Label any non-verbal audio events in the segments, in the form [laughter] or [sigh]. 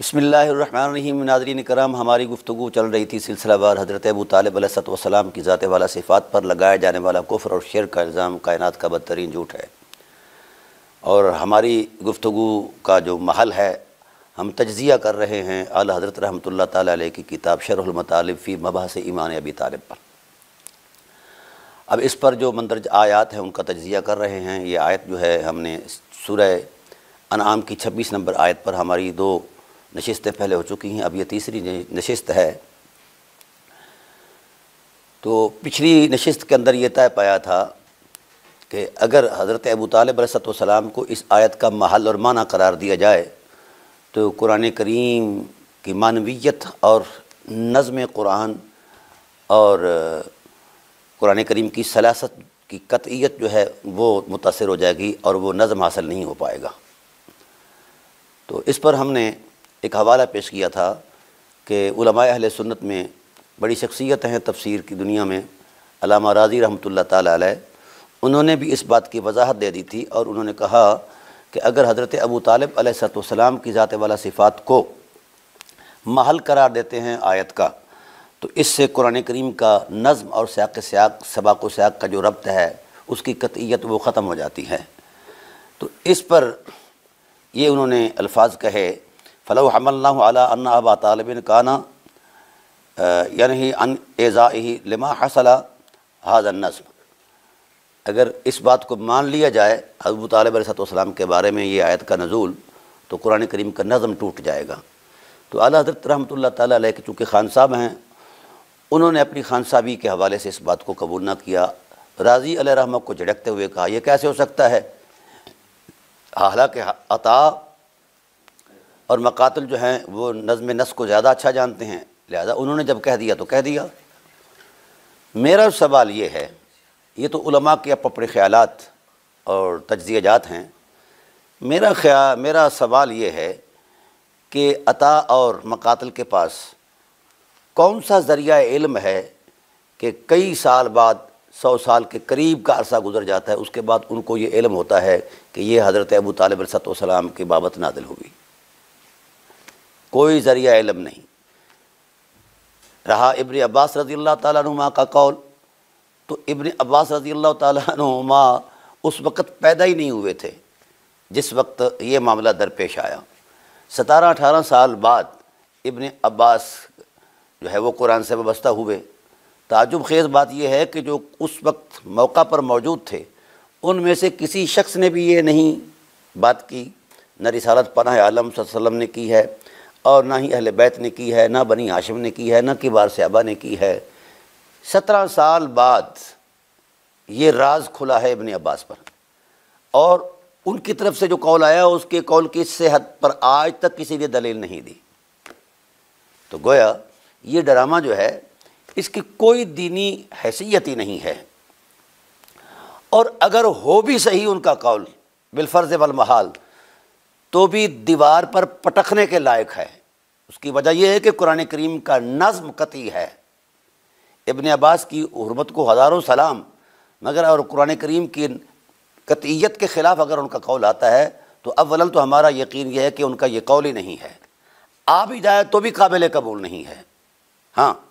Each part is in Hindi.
बसमीम नाजरीन करम हमारी गुफ्तु चल रही थी सिलसिला बार हज़रत अबू तालब सलाम की ज़ात वाला सिफ़ात पर लगाया जाने वाला कुफर और शेर का इल्ज़ाम कायनात का बदतरीन झूठ है और हमारी गुफ्तु का जो महल है हम तजिया कर रहे हैं अल हज़रत रहमत ताली की किताब शरमतालब फ़ी मबास ईमान अबी तालब पर अब इस पर जो मंदरज आयात हैं उनका तजिया कर रहे हैं ये आयत जो है हमने सूर्य अनाम की छब्बीस नंबर आयत पर हमारी दो नशस्तें पहले हो चुकी हैं अब ये तीसरी नशस्त है तो पिछली नशस्त के अंदर ये तय पाया था कि अगर हज़रत अबू तालब सलाम को इस आयत का महल और माना करार दिया जाए तो कुरान करीम की मानवीयत और नज़म कुरान और कुरान करीम की सलासत की कतियत जो है वो मुतासर हो जाएगी और वो नज़म हासिल नहीं हो पाएगा तो इस पर हमने एक हवाला पेश किया था कि अहल सुन्नत में बड़ी शख्सियत हैं तफसीर की दुनिया में अलामा राजी रहमत ताली उन्होंने भी इस बात की वजाहत दे दी थी और उन्होंने कहा कि अगर हज़रत अबू तालब सलाम की ज़ात वाला सिफ़ात को महल करार देते हैं आयत का तो इससे कुरान करीम का नज़म और सयाक सयाक सबाक सयाक का जो रब्त है उसकी कतियत वो ख़त्म हो जाती है तो इस पर ये उन्होंने अल्फाज कहे फलो हमल्ला अला अबा तालबिन काना यानी अन एज़ा लिमा हसला हाजन नस्म अगर इस बात को मान लिया जाए अबू तालब सतम के बारे में ये आयत का नज़ूल तो कुरान करीम का नज़म टूट जाएगा तो अला हजरत रहमत ताली के चूँकि खान साहब हैं उन्होंने अपनी खान साहबी के हवाले से इस बात को कबूल ना किया राजी अलमक को झड़कते हुए कहा यह कैसे हो सकता है हालांकि अता और मकातल जो हैं वो नज़म नस को ज़्यादा अच्छा जानते हैं लिहाजा उन्होंने जब कह दिया तो कह दिया मेरा सवाल ये है ये तो उलमा के अपने ख्याल और तजियाजात हैं मेरा ख्या मेरा सवाल ये है कि अता और मकातल के पास कौन सा ज़रिया इल्म है कि कई साल बाद सौ साल के करीब का अरसा गुजर जाता है उसके बाद उनको ये इल्म होता है कि ये हज़रत अबू तालब सलाम की बाबत नादिल हुई कोई ज़रिया इलम नहीं रहा इब्न अब्बास रज़ी अल्लाह तुमा का कौल तो इब्न अब्बास रज़ी अल्लाह तुमा उस वक़्त पैदा ही नहीं हुए थे जिस वक्त ये मामला दरपेश आया सतारह अठारह साल बाद इब्न अब्बास जो है वो कुरान से वाबस्ता हुए ताजुब खेज़ बात यह है कि जो उस वक्त मौका पर मौजूद थे उनमें से किसी शख्स ने भी ये नहीं बात की न रिसालत पनाह आलम वसम ने की है और ना ही अहल बैत ने की है ना बनी हाशिम ने की है ना किबार सहबा ने की है सत्रह साल बाद ये राज खुला है इबन अब्बास पर और उनकी तरफ से जो कौल आया उसके कौल की सेहत पर आज तक किसी ने दलील नहीं दी तो गोया ये ड्रामा जो है इसकी कोई दीनी हैसियत ही नहीं है और अगर हो भी सही उनका कौल बिलफर्ज वल महाल तो भी दीवार पर पटकने के लायक है उसकी वजह यह है कि कुरान करीम का नज़म कती है इबन अब्बास की हरमत को हज़ारों सलाम मगर और कुरान करीम की कतीयत के ख़िलाफ़ अगर उनका कौल आता है तो अवल तो हमारा यकीन यह है कि उनका यह कौल ही नहीं है आ भी जाए तो भी काबिल कबूल नहीं है हाँ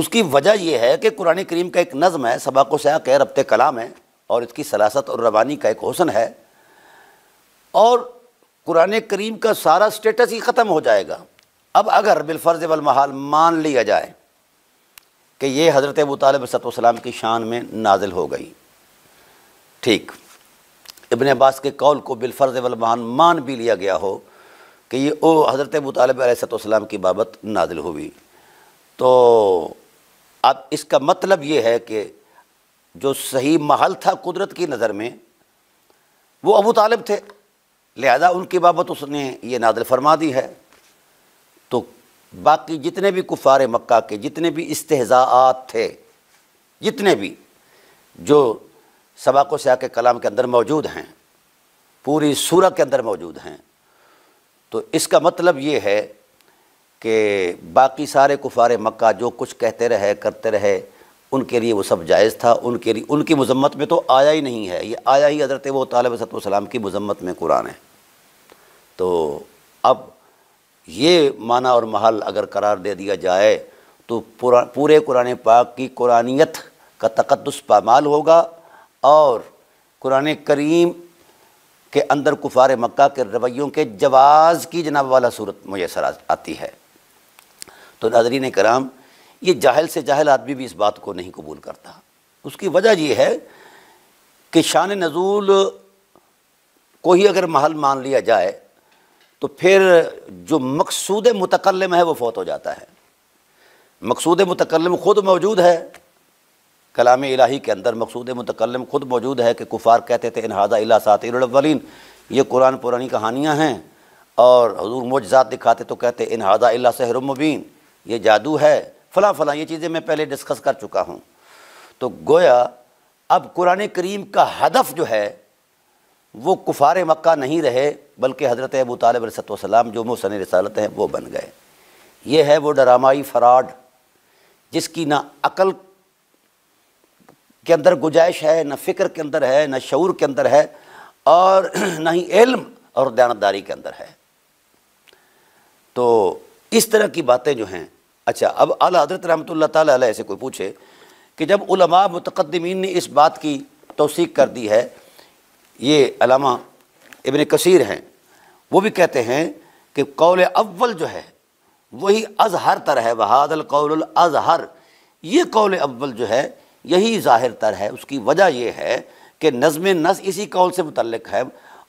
उसकी वजह यह है कि कुरान करीम का एक नज़म है सबाक सयाक है रबत कलाम है और इसकी सलासत और रवानी का एक हसन है और कुरान करीम का सारा स्टेटस ही ख़त्म हो जाएगा अब अगर बिलफ़र्ज़ वलमहाल मान लिया जाए कि ये हज़रत अबू तालब सतम की शान में नाजिल हो गई ठीक इबन अब्बास के कौल को बिलफ़र्ज़ वलमहान मान भी लिया गया हो कि ये ओ हज़रत अबू तालब सतम की बाबत नाजिल हुई तो अब इसका मतलब ये है कि जो सही महल था कुदरत की नज़र में वो अबू तालब थे लिहाजा उनकी बाबत उसने ये नादल फरमा दी है तो बाकी जितने भी कुफार मक्का के जितने भी इस्तेजात थे जितने भी जो सबाको स्या के कलाम के अंदर मौजूद हैं पूरी सूरत के अंदर मौजूद हैं तो इसका मतलब ये है कि बाकी सारे कुफार मक्का जो कुछ कहते रहे करते रहे उनके लिए वो सब जायज़ था उनके लिए उनकी मजम्मत में तो आया ही नहीं है ये आया ही हजरत वो तलबसतम की मजम्मत में कुरान है तो अब ये माना और महल अगर करार दे दिया जाए तो पुरा पूरे कुरान पाक की कुरानियत का तकदस पामाल होगा और कुरान करीम के अंदर कुफार मक्का के रवैयों के जवाज़ की जनाब वाला सूरत मैसर आती है तो नाजरीन कराम ये जाहिल से जाहिल आदमी भी इस बात को नहीं कबूल करता उसकी वजह यह है कि शान नज़ूल को ही अगर महल मान लिया जाए तो फिर जो मकसूद मुतकलम है वो फौत हो जाता है मकसूद मुतकलम ख़ुद मौजूद है कलाम इलाही के अंदर मकसूद मुतकलम ख़ुद मौजूद है कि कुफार कहते थे इनहाजा इला सातिरवलिन ये कुरान पुरानी कहानियाँ हैं और हजूर मोजात दिखाते तो कहते इनहाजा इला सहरमबीन ये जादू है फ़लाँ फ़लाँ ये चीज़ें मैं पहले डिस्कस कर चुका हूँ तो गोया अब कुरान करीम का हदफ जो है वो कुफार मक्का नहीं रहे बल्कि हज़रत अबू तालब जो मोसन रसालत हैं वो बन गए ये है वो डरामाई फ्राड जिसकी ना अकल के अंदर गुजाइश है ना फ़िक्र के अंदर है ना शूर के अंदर है और [clears throat] ना ही इल्म और दयानतदारी के अंदर है तो इस तरह की बातें जो हैं अच्छा अब अला हजरत रहमत ताली से कोई पूछे कि जब उलमा मतकदमीन ने इस बात की तोसीक कर दी है ये अलामा इबन कसीर हैं वो भी कहते हैं कि कौल अव्वल जो है वही अजहर तर है बहादल कौल अजहर ये कौल अव्वल जो है यही ज़ाहिर तर है उसकी वजह यह है कि नज़म नस इसी कौल से मुतलक है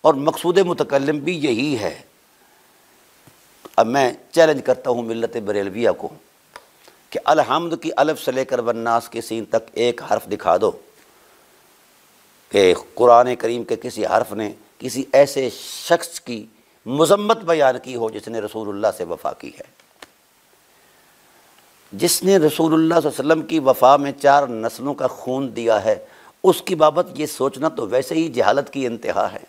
और मकसूद मतकलम भी यही है अब मैं चैलेंज करता हूँ मिलत बरेलविया को कि अलहमद की अलफ से लेकर वन्नास के सीन तक एक हर्फ दिखा दो कि कुरान करीम के किसी हर्फ ने किसी ऐसे शख्स की मजम्मत बयान की हो जिसने रसूलुल्लाह से वफ़ा की है जिसने रसूलुल्लाह वसल्लम की वफ़ा में चार नस्लों का खून दिया है उसकी बाबत ये सोचना तो वैसे ही जहालत की इंतहा है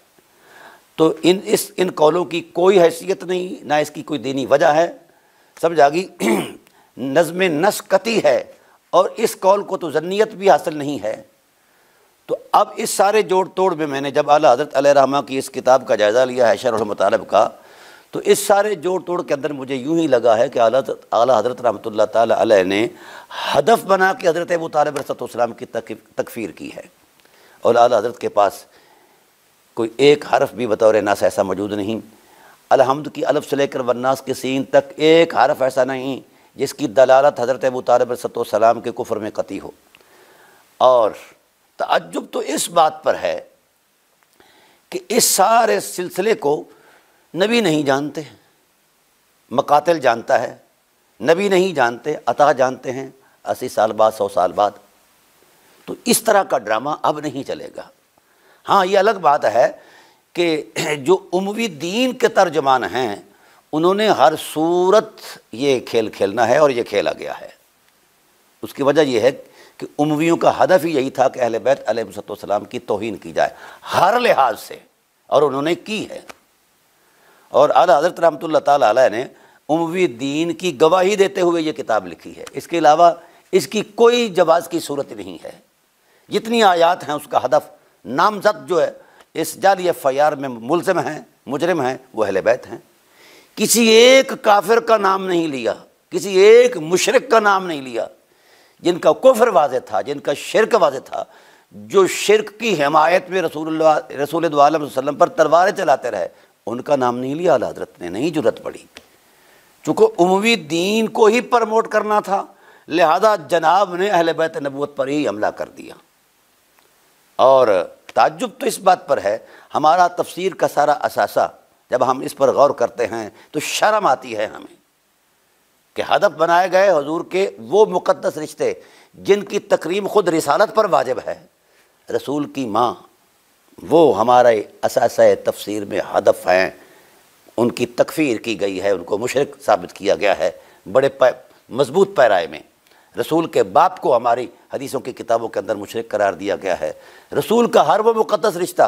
तो इन इस इन कौलों की कोई हैसियत नहीं ना इसकी कोई दीनी वजह है समझ आ गई [clears throat] नज़म नस्कती है और इस कौल को तो जन्नीत भी हासिल नहीं है तो अब इस सारे जोड़ तोड़ में मैंने जब अला हज़रत रहमा की इस किताब का जायज़ा लिया है शर मतलब का तो इस सारे जोड़ तोड़ के अंदर मुझे यूँ ही लगा है कि अला हज़रत रहमत ताली ने हदफ बना के हज़रत अबू तालब रसतम की तकफ़ीर की है और अला हज़रत के पास कोई एक हरफ भी बतौर नस ऐसा मौजूद नहीं अलहमद की अलफ से लेकर वन्नास के सीन तक एक हरफ ऐसा नहीं जिसकी दलालत हज़रत अबू तालब के कुफर में कती हो और तजुब तो इस बात पर है कि इस सारे सिलसिले को नबी नहीं जानते मकातिल जानता है नबी नहीं जानते अतः जानते हैं अस्सी साल बाद सौ साल बाद तो इस तरह का ड्रामा अब नहीं चलेगा हाँ ये अलग बात है कि [clears throat] जो उमवी दीन के तर्जमान हैं उन्होंने हर सूरत ये खेल खेलना है और ये खेला गया है उसकी वजह यह है कि उमवियों का हदफ ही यही था कि अहल बैत अलैहिस्सलाम की तोहन की जाए हर लिहाज से और उन्होंने की है और अला हजरत रमत ताली ने उमवी दीन की गवाही देते हुए ये किताब लिखी है इसके अलावा इसकी कोई जवाज़ की सूरत नहीं है जितनी आयात हैं उसका हदफ नामजद जो है इस जाली एफ आई आर में मुलजम हैं मुजरम हैं वह अहल बैत हैं किसी एक काफिर का नाम नहीं लिया किसी एक मुशरक का नाम नहीं लिया जिनका कुफर वाज था जिनका शिरक वाज था जो शिरक की हमायत में रसूल रसूल वसलम पर तलवारें चलाते रहे उनका नाम नहीं लिया अला हजरत ने नहीं जरूरत पड़ी चूंकि उमवी दीन को ही प्रमोट करना था लिहाजा जनाब ने अहल बैत नबूत पर ही हमला कर दिया और ताजुब तो इस बात पर है हमारा तफसीर का सारा असासा जब हम इस पर गौर करते हैं तो शर्म आती है हमें कि हदफ बनाए गए हजूर के वो मुक़दस रिश्ते जिनकी तकरीम खुद रिसालत पर वाजिब है रसूल की माँ वो हमारे असास तफसीर में हदफ हैं उनकी तकफ़ीर की गई है उनको मुशरक साबित किया गया है बड़े मजबूत पैराए में रसूल के बाप को हमारी हदीसों की किताबों के अंदर मुशरक करार दिया गया है रसूल का हर वो मुक़दस रिश्ता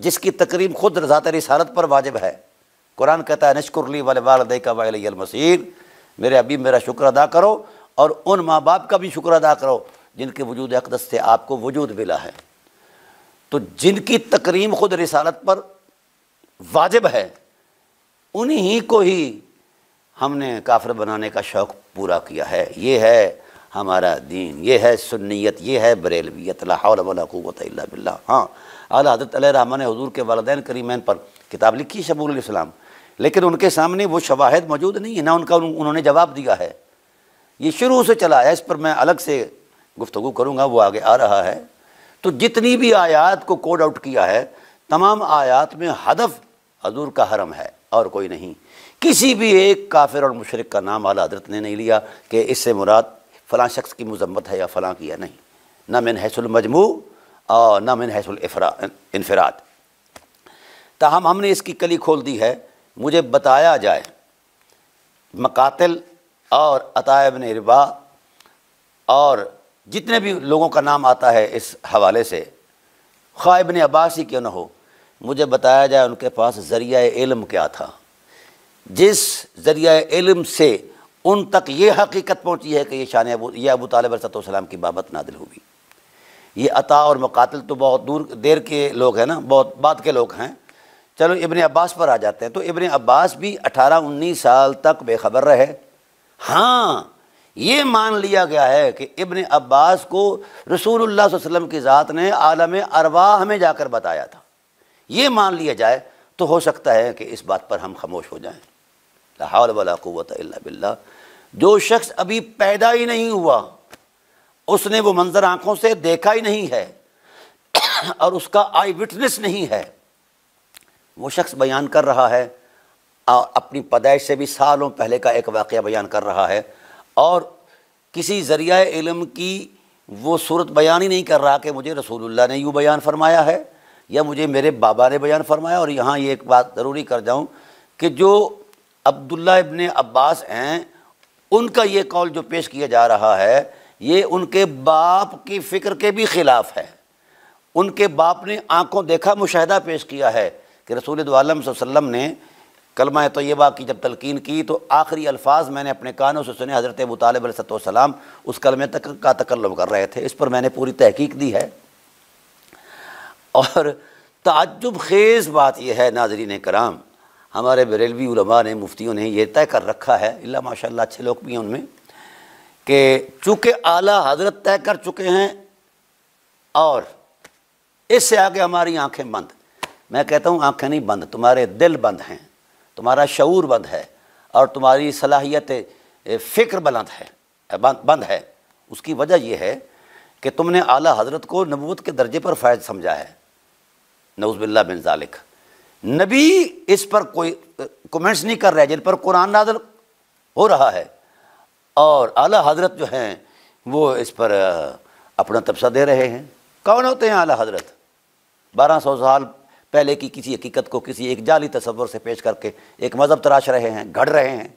जिसकी तकरीम खुद रजात रिसालत पर वाजिब है कुरान कहता है नशकुरली वाले वालदे का वालमसीर मेरे अभी मेरा शुक्र अदा करो और उन माँ बाप का भी शुक्र अदा करो जिनके वजूद अकदस से आपको वजूद मिला है तो जिनकी तकरीम खुद रिसालत पर वाजिब है उन्हीं को ही हमने काफिर बनाने का शौक़ पूरा किया है ये है हमारा दीन ये है सुन्नीत ये है बरेलवियत लाहौलवत बिल्ला हाँ अला हजरत रहमान हजूर के वालदेन करीमैन पर किताब लिखी शबूलस्लाम लेकिन उनके सामने वो शवाहद मौजूद नहीं है ना उनका उन, उन्होंने जवाब दिया है ये शुरू से चला है इस पर मैं अलग से गुफ्तु करूँगा वो आगे आ रहा है तो जितनी भी आयात को कोड आउट किया है तमाम आयात में हदफ हजूर का हरम है और कोई नहीं किसी भी एक काफिर और मुशरक का नाम आला हजरत ने नहीं लिया कि इससे मुराद फ़लाँ शख्स की मजम्मत है या फ़लाँ की या नहीं ना मिन मजमू और ना मिन हैसुल इनफराद ताहम हमने इसकी कली खोल दी है मुझे बताया जाए मकातल और अतायब रबा और जितने भी लोगों का नाम आता है इस हवाले से ख्वाब अब्बासी क्यों न हो मुझे बताया जाए उनके पास ज़रिया इलम क्या था जिस ज़रिया इलम से उन तक ये हकीकत पहुँची है कि ये शान अबू यह अबू तालब की बाबत नादिल हुई ये अता और मकातल तो बहुत दूर देर के लोग हैं ना बहुत बाद के लोग हैं चलो इबन अब्बास पर आ जाते हैं तो इबन अब्बास भी अठारह उन्नीस साल तक बेखबर रहे हाँ ये मान लिया गया है कि इबन अब्बास को रसूल वसल्लम की ज़ात ने आलम अरवाह में जाकर बताया था ये मान लिया जाए तो हो सकता है कि इस बात पर हम खामोश हो जाएं लाहौल वाला क़वत बिल्ला जो शख्स अभी पैदा ही नहीं हुआ उसने वो मंज़र आँखों से देखा ही नहीं है [coughs] और उसका आई विटनेस नहीं है वो शख्स बयान कर रहा है और अपनी पैदाइश से भी सालों पहले का एक वाक़ बयान कर रहा है और किसी ज़रिया इलम की वो सूरत बयान ही नहीं कर रहा कि मुझे रसूलुल्लाह ने यूँ बयान फरमाया है या मुझे मेरे बाबा ने बयान फरमाया और यहाँ ये एक बात ज़रूरी कर जाऊँ कि जो अब्दुल्ला इबन अब्बास हैं उनका ये कौल जो पेश किया जा रहा है ये उनके बाप की फ़िक्र के भी ख़िलाफ़ है उनके बाप ने आंखों देखा मुशाह पेश किया है कि रसूल वसम ने कलमा तयबा की जब तलकिन की तो आखिरी अल्फाज मैंने अपने कानों से सुने हज़रत अबू सलाम उस कलमे तक का तकल्लम कर रहे थे इस पर मैंने पूरी तहकीक दी है और ताजुब खेज़ बात यह है नाजरीन कराम हमारे बरेलवी उलमा ने मुफ्तियों ने यह तय कर रखा है इला माशा अच्छे लोग भी हैं उनमें कि चूँकि आला हजरत तय कर चुके हैं और इससे आगे हमारी आंखें बंद मैं कहता हूँ आंखें नहीं बंद तुम्हारे दिल बंद हैं तुम्हारा शूर बंद है और तुम्हारी सलाहियत फ़िक्र बुलंद है बंद है उसकी वजह यह है कि तुमने आला हजरत को नबूत के दर्जे पर फ़ायद समझा है नवजबिल्ला बिन जालिक नबी इस पर कोई कमेंट्स नहीं कर रहे जिन पर कुरान नाजल हो रहा है और आला हजरत जो हैं वो इस पर अपना तबसा दे रहे हैं कौन होते हैं आला हजरत बारह सौ साल पहले की किसी हकीकत को किसी एक जाली तस्वर से पेश करके एक मज़हब तराश रहे हैं घड़ रहे हैं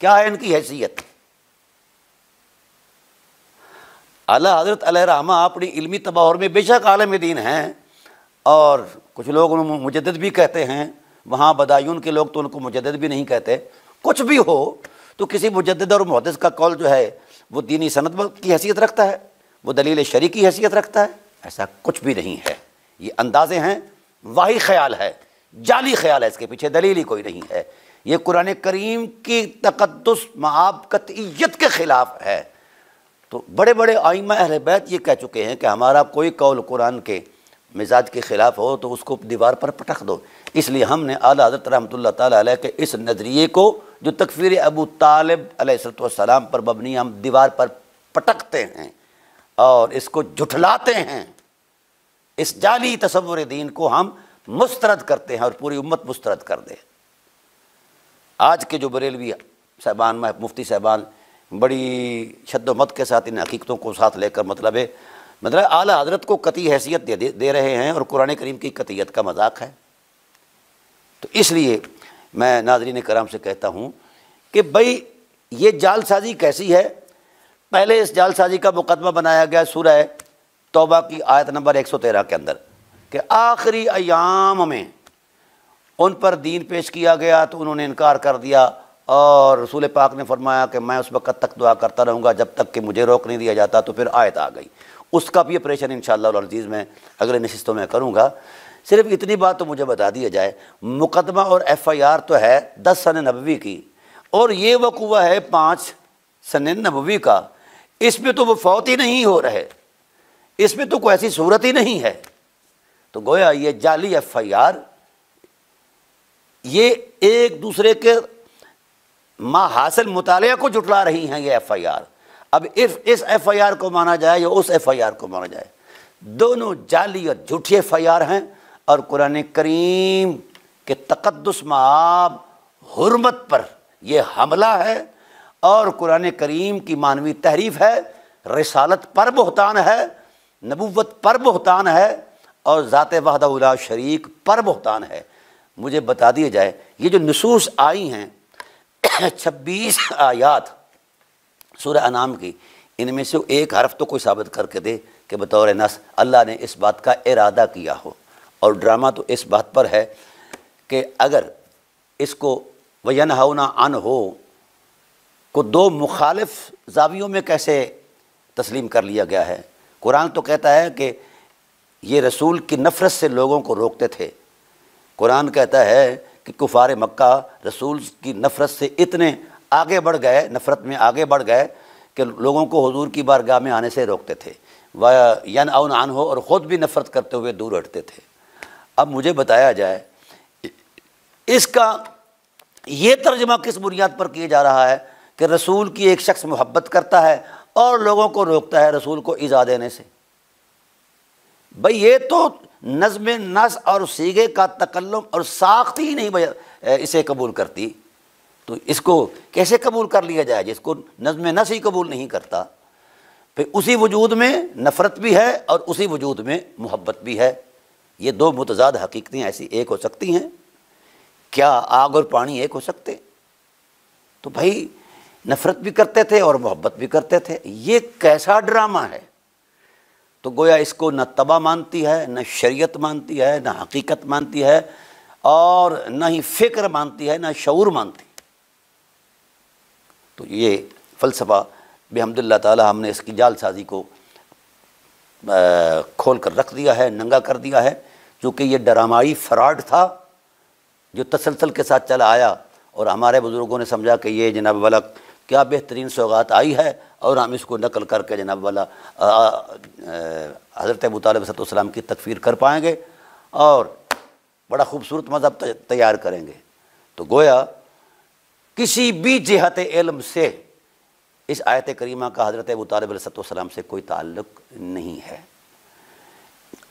क्या है इनकी हैसियत अला हजरत रहमा अपनी इलमी तबाहर में बेशक आलम दीन हैं और कुछ लोग उन्हें मुजद भी कहते हैं वहाँ बदायून के लोग तो उनको मुजद भी नहीं कहते कुछ भी हो तो किसी मुजद और मुहदस का कौल जो है वो दीनी सनत की हैसियत रखता है वो दलील शरी की हैसियत रखता है ऐसा कुछ भी नहीं है ये अंदाजे हैं वाही ख्याल है जाली ख्याल है इसके पीछे दलील ही कोई नहीं है ये कुरान करीम की तकदस मब के ख़िलाफ़ है तो बड़े बड़े आइम अहल बैत ये कह चुके हैं कि हमारा कोई कौल कुरान के मिजाज के ख़िलाफ़ हो तो उसको दीवार पर पटक दो इसलिए हमने आला हज़रत रहमत ला के इस नज़रिए को जो तकफीर अबू तालब सलाम पर मबनी हम दीवार पर पटकते हैं और इसको जुठलाते हैं इस जाली तस्वुर दीन को हम मुस्तरद करते हैं और पूरी उम्मत मुस्तरद कर दे आज के जो बरेलवी साहबान मुफ्ती साहबान बड़ी शद्दोमत के साथ इन हकीकतों को साथ लेकर मतलब है मतलब आला हजरत को कती हैसियत दे, दे दे रहे हैं और कुरान करीम की कतीयत का मजाक है तो इसलिए मैं नाजरीन कराम से कहता हूँ कि भाई ये जालसाजी कैसी है पहले इस जालसाजी का मुकदमा बनाया गया सूरह तोबा की आयत नंबर 113 के अंदर कि आखिरी अयाम में उन पर दीन पेश किया गया तो उन्होंने इनकार कर दिया और रसूल पाक ने फरमाया कि मैं उस वक़्त तक दुआ करता रहूँगा जब तक कि मुझे रोक नहीं दिया जाता तो फिर आयत आ गई उसका भी ऑपरेशन इन शजीज़ में अगले नशस्तों में करूँगा सिर्फ इतनी बात तो मुझे बता दिया जाए मुकदमा और एफ़ आई आर तो है दस सन नबी की और ये वकूआ है पाँच सन नबी का इसमें तो वो फौत ही नहीं हो रहे इसमें तो कोई ऐसी सूरत ही नहीं है तो गोया ये जाली एफ़ आई आर ये एक दूसरे के माँ हासिल मुताल को जुटला रही हैं ये एफ़ आई आर अब इफ इस एफ आई आर को माना जाए या उस एफ आई आर को माना जाए दोनों जाली और झूठी एफ आई आर हैं और कुरान करीम के तकदस माब हरमत पर यह हमला है और कुरान करीम की मानवी तहरीफ है रसालत पर बहतान है नबूत पर बहतान है और ज़ात वहदा शरीक पर बहतान है मुझे बता दिया जाए ये जो नसूस आई हैं [coughs] छब्बीस आयात सूर्य अनाम की इनमें से एक हरफ़ तो कोई साबित करके दे कि बतौर नस अल्लाह ने इस बात का इरादा किया हो और ड्रामा तो इस बात पर है कि अगर इसको वन हाउना अन हो को दो मुखालफ जावियों में कैसे तस्लीम कर लिया गया है कुरान तो कहता है कि ये रसूल की नफ़रत से लोगों को रोकते थे कुरान कहता है कि कुफार मक्का रसूल की नफ़रत से इतने आगे बढ़ गए नफ़रत में आगे बढ़ गए कि लोगों को हजूर की बारगाह में आने से रोकते थे वह यन आन हो और ख़ुद भी नफ़रत करते हुए दूर हटते थे अब मुझे बताया जाए इसका ये तर्जमा किस बुनियाद पर किया जा रहा है कि रसूल की एक शख्स मोहब्बत करता है और लोगों को रोकता है रसूल को ईज़ा देने से भाई ये तो नज़म नस और सीगे का तकल्लम और साख्त ही नहीं इसे कबूल करती तो इसको कैसे कबूल कर लिया जाए जिसको नजम नस ही कबूल नहीं करता फिर उसी वजूद में नफ़रत भी है और उसी वजूद में मोहब्बत भी है ये दो मुतजाद हकीकतें ऐसी एक हो सकती हैं क्या आग और पानी एक हो सकते तो भाई नफ़रत भी करते थे और मोहब्बत भी करते थे ये कैसा ड्रामा है तो गोया इसको न तबा मानती है न शरीयत मानती है न हकीकत मानती है और न ही फ़िक्र मानती है न शूर मानती तो ये फ़लसफ़ा बेहमदिल्ला ताला हमने इसकी जालसाजी को खोल कर रख दिया है नंगा कर दिया है क्योंकि ये डरामाई फ्राड था जो तसलसल के साथ चला आया और हमारे बुज़ुर्गों ने समझा कि ये जनाब वाला क्या बेहतरीन सौगात आई है और हम इसको नकल करके जनाब वाला हज़रत अबू तालब सतम की तकफ़ीर कर पाएंगे और बड़ा खूबसूरत मज़हब तैयार करेंगे तो गोया किसी भी जहत इल्म से इस आयत करीमा का हज़रत अबू तालब से कोई ताल्लुक नहीं है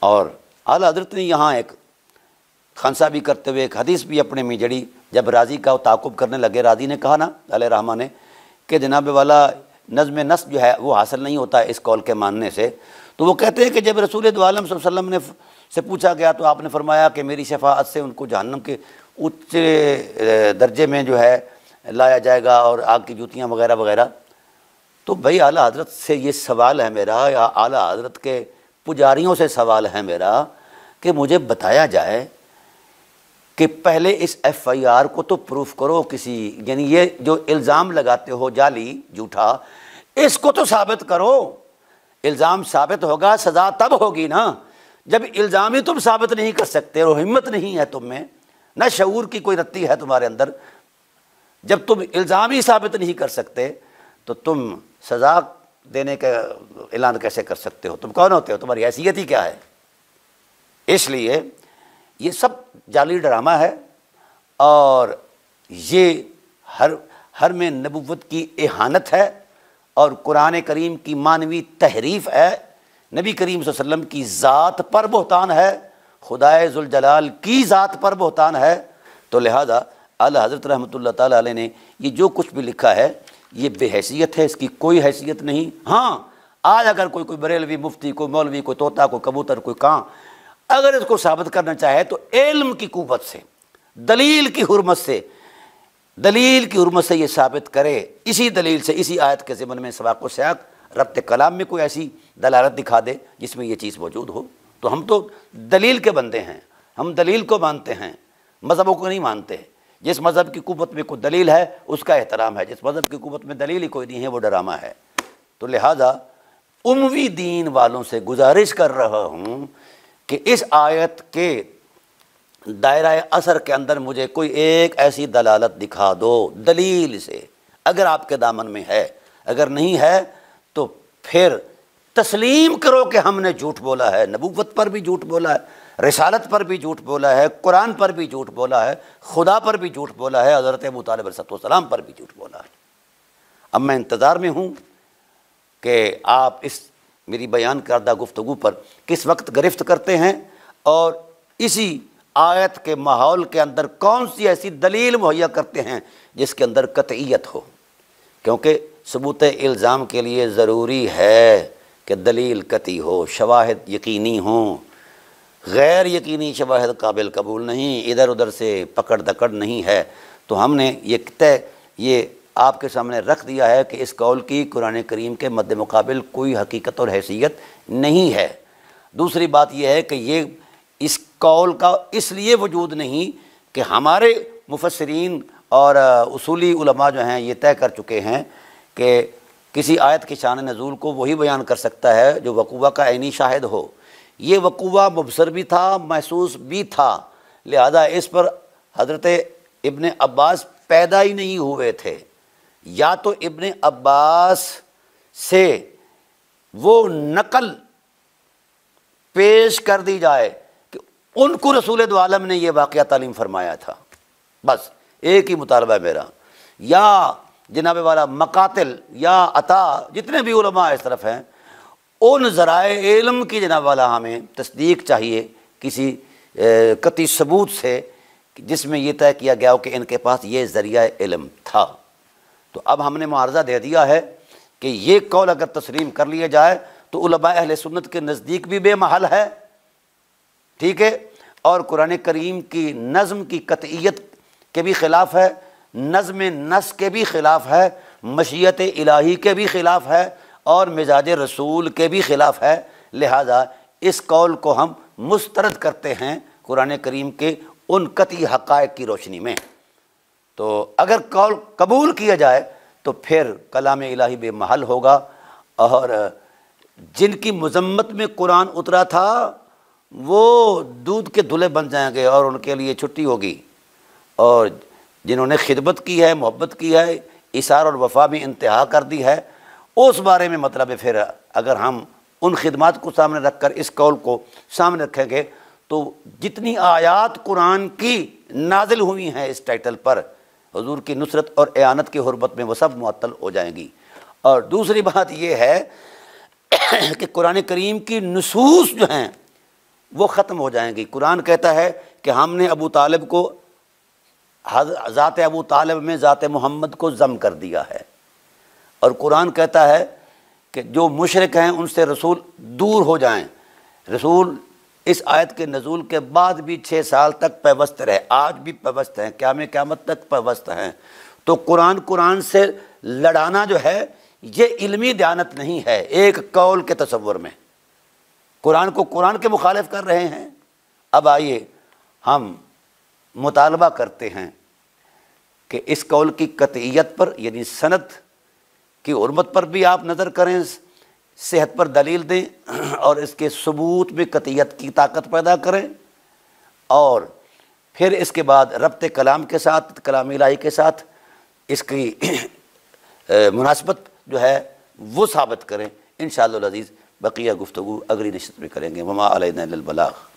और अल हजरत ने यहाँ एक खानसा भी करते हुए एक हदीस भी अपने में जड़ी जब राजी का ताकुब करने लगे राजी ने कहा ना अल रहमा ने कि जनाब वाला नज़म नस्ब जो है वो हासिल नहीं होता इस कौल के मानने से तो वो कहते हैं कि जब रसूल आलम वसम ने से पूछा गया तो आपने फरमाया कि मेरी शफात से उनको जहनम के उच्च दर्जे में जो है लाया जाएगा और आग की जूतियाँ वगैरह वगैरह तो भाई आला हजरत से ये सवाल है मेरा या आला हजरत के पुजारियों से सवाल है मेरा कि मुझे बताया जाए कि पहले इस एफआईआर को तो प्रूफ करो किसी यानी ये जो इल्ज़ाम लगाते हो जाली झूठा इसको तो साबित करो इल्ज़ाम साबित होगा सज़ा तब होगी ना जब इल्ज़ाम ही तुम साबित नहीं कर सकते और हिम्मत नहीं है तुम में ना शूर की कोई रत्ती है तुम्हारे अंदर जब तुम इल्ज़ाम ही साबित नहीं कर सकते तो तुम सजा देने का ऐलान कैसे कर सकते हो तुम कौन होते हो तुम्हारी हैसियत ही क्या है इसलिए ये सब जाली ड्रामा है और ये हर हर में नबूवत की एहानत है और कुरान करीम की मानवी तहरीफ है नबी करीम वसल्लम की ज़ात पर बहतान है खुदाए जुलजलाल की ज़ात पर बहतान है तो लिहाजा आला हज़रत रहमत ताली ने ये जो कुछ भी लिखा है ये बेहसीत है इसकी कोई हैसियत नहीं हाँ आज अगर कोई कोई बरेलवी मुफ्ती कोई मौलवी कोई तोता कोई कबूतर कोई कहाँ अगर इसको साबित करना चाहे तो इल्म की कुवत से दलील की हरमत से दलील की हरमत से ये साबित करे इसी दलील से इसी आयत के ज़मन में सवाक सयाक रब्त कलाम में कोई ऐसी दलालत दिखा दे जिसमें यह चीज़ मौजूद हो तो हम तो दलील के बंदे हैं हम दलील को मानते हैं मज़हबों को नहीं मानते जिस मज़हब की कुत में कोई दलील है उसका एहतराम है जिस मज़हब की कुत में दलील ही कोई नहीं है वो डरामा है तो लिहाजा उमवी दीन वालों से गुजारिश कर रहा हूँ कि इस आयत के दायरा असर के अंदर मुझे कोई एक ऐसी दलालत दिखा दो दलील से अगर आपके दामन में है अगर नहीं है तो फिर तस्लीम करो कि हमने झूठ बोला है नबूवत पर भी झूठ बोला है रिसालत पर भी झूठ बोला है कुरान पर भी झूठ बोला है खुदा पर भी झूठ बोला है हज़रत मुतालबलाम पर भी झूठ बोला है अब मैं इंतज़ार में हूँ कि आप इस मेरी बयान करदा गुफ्तु पर किस वक्त गिरफ्त करते हैं और इसी आयत के माहौल के अंदर कौन सी ऐसी दलील मुहैया करते हैं जिसके अंदर कतईत हो क्योंकि सबूत इल्ज़ाम के लिए ज़रूरी है कि दलील कती हो शवाहद यकीनी हों गैर यकीनी शवाहद काबिल कबूल नहीं इधर उधर से पकड़ दकड़ नहीं है तो हमने ये तय ये आपके सामने रख दिया है कि इस कौल की कुरान करीम के मद्द मुकाबल कोई हकीकत और हैसियत नहीं है दूसरी बात यह है कि ये इस कौल का इसलिए वजूद नहीं कि हमारे मुफसरीन और उसूली उलमा जो हैं ये तय कर चुके हैं कि किसी आयत के शान नज़ूल को वही बयान कर सकता है जो वकूबा का ऐनी शाहिद हो ये वकूबा मुबसर भी था महसूस भी था लिहाजा इस पर हजरत इबन अब्बास पैदा ही नहीं हुए थे या तो इबन अब्बास से वो नकल पेश कर दी जाए कि उनको रसूल दो ने यह वाक़ तालीम फरमाया था बस एक ही मुतालबा मेरा या जनाब वाला मकातिल या अता जितने भी उलमा इस तरफ हैं उन ज़राए इलम की जनाब वाला हमें तस्दीक चाहिए किसी कति सबूत से जिसमें यह तय किया गया हो कि इनके पास ये ज़रिया इलम था तो अब हमने मुआवजा दे दिया है कि ये कौल अगर तस्लीम कर लिया जाए तो उलबा अहल सुन्नत के नज़दीक भी बेमहल है ठीक है और कुरान करीम की नज़म की कतियत के भी ख़िलाफ़ है नज़म नस के भी ख़िलाफ़ है मशीत इलाही के भी ख़िलाफ़ है और मिजाज रसूल के भी ख़िलाफ़ है लिहाजा इस कौल को हम मुस्तरद करते हैं कुरान करीम के उन कति हक़ की रोशनी में तो अगर कौल कबूल किया जाए तो फिर कलाम इलाही बेमहल होगा और जिनकी मजम्मत में कुरान उतरा था वो दूध के धुले बन जाएंगे और उनके लिए छुट्टी होगी और जिन्होंने खिदमत की है मोहब्बत की है इशार और वफा में इंतहा कर दी है उस बारे में मतलब है फिर अगर हम उन खिदमत को सामने रख कर इस कौल को सामने रखेंगे तो जितनी आयात कुरान की नाजिल हुई हैं इस टाइटल पर हजूर की नुसरत और एानत की हरबत में वह सब मअतल हो जाएंगी और दूसरी बात यह है [coughs] कि कुरान करीम की नसूस जो हैं वो ख़त्म हो जाएंगी कुरान कहता है कि हमने अबू तालब को ज़ात अबू तालब में ज़ात मोहम्मद को जम कर दिया है और कुरान कहता है कि जो मुशरक हैं उनसे रसूल दूर हो जाएं रसूल इस आयत के नजूल के बाद भी छः साल तक पेवस्त रहे आज भी पेवस्त हैं क्या में क्यामत तक पेवस्त हैं तो कुरान कुरान से लड़ाना जो है ये इल्मी दयानत नहीं है एक कौल के तस्वुर में कुरान को कुरान के मुखालफ कर रहे हैं अब आइए हम मुतालबा करते हैं कि इस कौल की कतियत पर यानी सनत कि हरमत पर भी आप नज़र करें सेहत पर दलील दें [clears throat] और इसके सबूत में कतियत की ताकत पैदा करें और फिर इसके बाद रबत कलाम के साथ कलाम इलाही के साथ इसकी [clears throat] मुनासबत जो है वो साबित करें इन शजीज़ बकिया गुफ्तु अगली नशत में करेंगे ममा अलबला